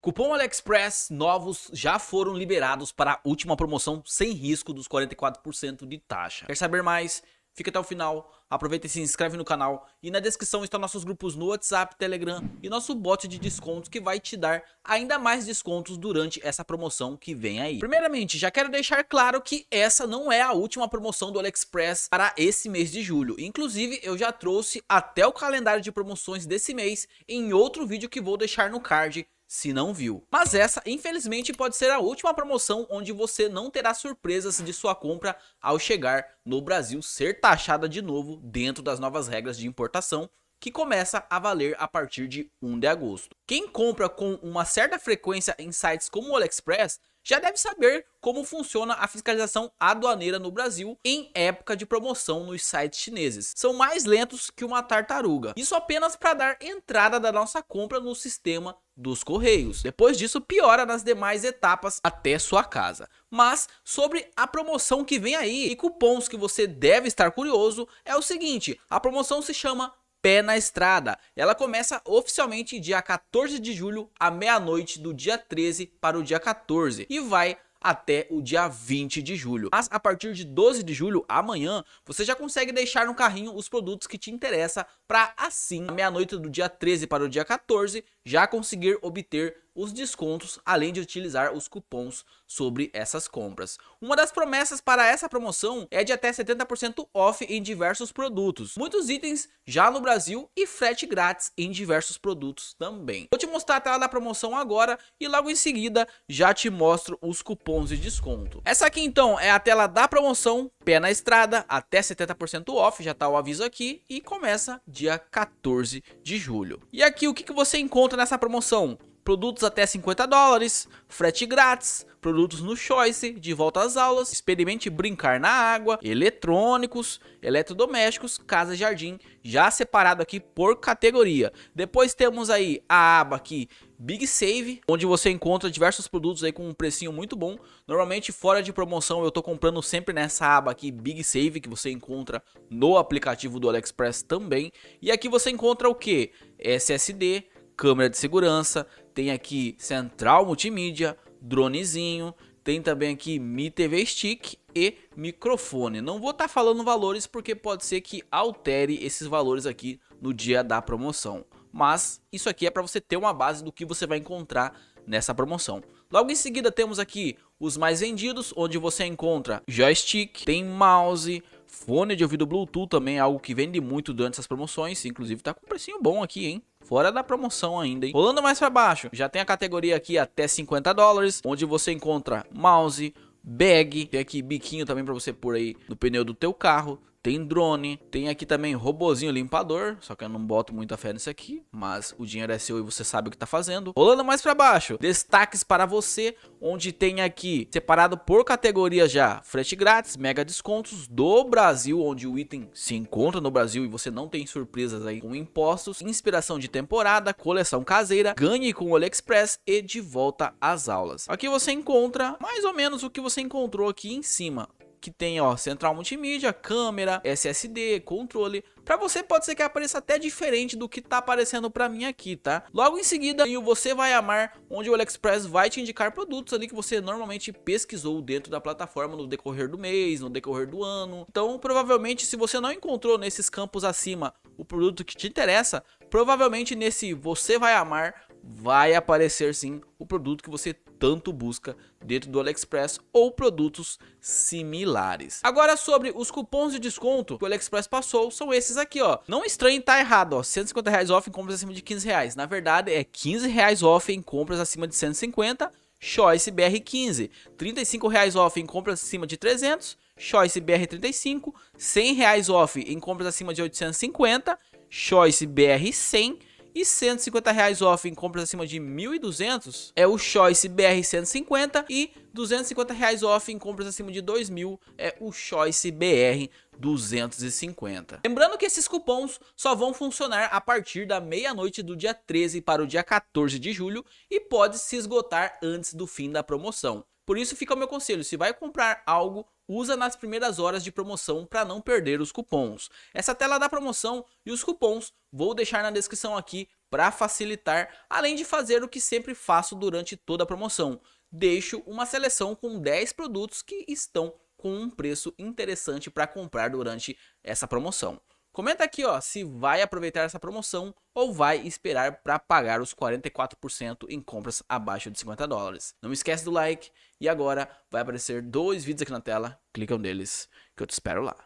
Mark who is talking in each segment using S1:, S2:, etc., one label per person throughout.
S1: Cupom AliExpress novos já foram liberados para a última promoção sem risco dos 44% de taxa. Quer saber mais? Fica até o final, aproveita e se inscreve no canal. E na descrição estão nossos grupos no WhatsApp, Telegram e nosso bot de descontos que vai te dar ainda mais descontos durante essa promoção que vem aí. Primeiramente, já quero deixar claro que essa não é a última promoção do AliExpress para esse mês de julho. Inclusive, eu já trouxe até o calendário de promoções desse mês em outro vídeo que vou deixar no card se não viu. Mas essa, infelizmente, pode ser a última promoção onde você não terá surpresas de sua compra ao chegar no Brasil ser taxada de novo dentro das novas regras de importação que começa a valer a partir de 1 de agosto. Quem compra com uma certa frequência em sites como o AliExpress já deve saber como funciona a fiscalização aduaneira no Brasil em época de promoção nos sites chineses. São mais lentos que uma tartaruga. Isso apenas para dar entrada da nossa compra no sistema dos Correios. Depois disso, piora nas demais etapas até sua casa. Mas sobre a promoção que vem aí e cupons que você deve estar curioso é o seguinte: a promoção se chama Pé na Estrada. Ela começa oficialmente dia 14 de julho à meia-noite do dia 13 para o dia 14 e vai até o dia 20 de julho. Mas a partir de 12 de julho, amanhã, você já consegue deixar no carrinho os produtos que te interessa para assim, meia-noite do dia 13 para o dia 14, já conseguir obter os descontos, além de utilizar os cupons sobre essas compras. Uma das promessas para essa promoção é de até 70% off em diversos produtos, muitos itens já no Brasil e frete grátis em diversos produtos também. Vou te mostrar a tela da promoção agora e logo em seguida já te mostro os cupons de desconto. Essa aqui então é a tela da promoção, pé na estrada, até 70% off, já tá o aviso aqui e começa dia 14 de julho. E aqui o que, que você encontra nessa promoção produtos até 50 dólares, frete grátis, produtos no Choice, de volta às aulas, experimente brincar na água, eletrônicos, eletrodomésticos, casa jardim, já separado aqui por categoria. Depois temos aí a aba aqui Big Save, onde você encontra diversos produtos aí com um precinho muito bom. Normalmente fora de promoção eu tô comprando sempre nessa aba aqui Big Save que você encontra no aplicativo do AliExpress também. E aqui você encontra o que? SSD, câmera de segurança, tem aqui central multimídia, dronezinho, tem também aqui Mi TV Stick e microfone. Não vou estar tá falando valores porque pode ser que altere esses valores aqui no dia da promoção. Mas isso aqui é para você ter uma base do que você vai encontrar nessa promoção. Logo em seguida temos aqui os mais vendidos, onde você encontra joystick, tem mouse, fone de ouvido Bluetooth também, algo que vende muito durante essas promoções, inclusive tá com um precinho bom aqui, hein? Fora da promoção ainda, hein? Rolando mais para baixo, já tem a categoria aqui até 50 dólares, onde você encontra mouse, bag, tem aqui biquinho também para você pôr aí no pneu do teu carro, tem drone, tem aqui também robozinho limpador, só que eu não boto muita fé nisso aqui, mas o dinheiro é seu e você sabe o que tá fazendo. Rolando mais para baixo, destaques para você, onde tem aqui separado por categoria já, frete grátis, mega descontos do Brasil, onde o item se encontra no Brasil e você não tem surpresas aí com impostos, inspiração de temporada, coleção caseira, ganhe com o AliExpress e de volta às aulas. Aqui você encontra mais ou menos o que você encontrou aqui em cima, que tem ó, central multimídia, câmera, SSD, controle. Para você pode ser que apareça até diferente do que tá aparecendo para mim aqui, tá? Logo em seguida, o Você Vai Amar, onde o AliExpress vai te indicar produtos ali que você normalmente pesquisou dentro da plataforma no decorrer do mês, no decorrer do ano. Então, provavelmente, se você não encontrou nesses campos acima o produto que te interessa, provavelmente nesse Você Vai Amar vai aparecer sim o produto que você tanto busca dentro do AliExpress ou produtos similares. Agora sobre os cupons de desconto que o AliExpress passou, são esses aqui, ó. Não estranhe tá errado, ó. 150 reais off em compras acima de 15 reais. Na verdade, é 15 reais off em compras acima de 150 Choice BR15, 35 reais off em compras acima de 300, Choice BR35, 100 reais off em compras acima de 850, Choice BR100, e 150 reais off em compras acima de 1.200 é o Choice BR 150 e 250 reais off em compras acima de 2.000 é o Choice BR 250. Lembrando que esses cupons só vão funcionar a partir da meia-noite do dia 13 para o dia 14 de julho e pode se esgotar antes do fim da promoção. Por isso fica o meu conselho, se vai comprar algo, usa nas primeiras horas de promoção para não perder os cupons. Essa tela da promoção e os cupons vou deixar na descrição aqui para facilitar, além de fazer o que sempre faço durante toda a promoção. Deixo uma seleção com 10 produtos que estão com um preço interessante para comprar durante essa promoção. Comenta aqui, ó, se vai aproveitar essa promoção ou vai esperar para pagar os 44% em compras abaixo de 50 dólares. Não esquece do like e agora vai aparecer dois vídeos aqui na tela, clica um deles que eu te espero lá.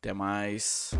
S1: Até mais.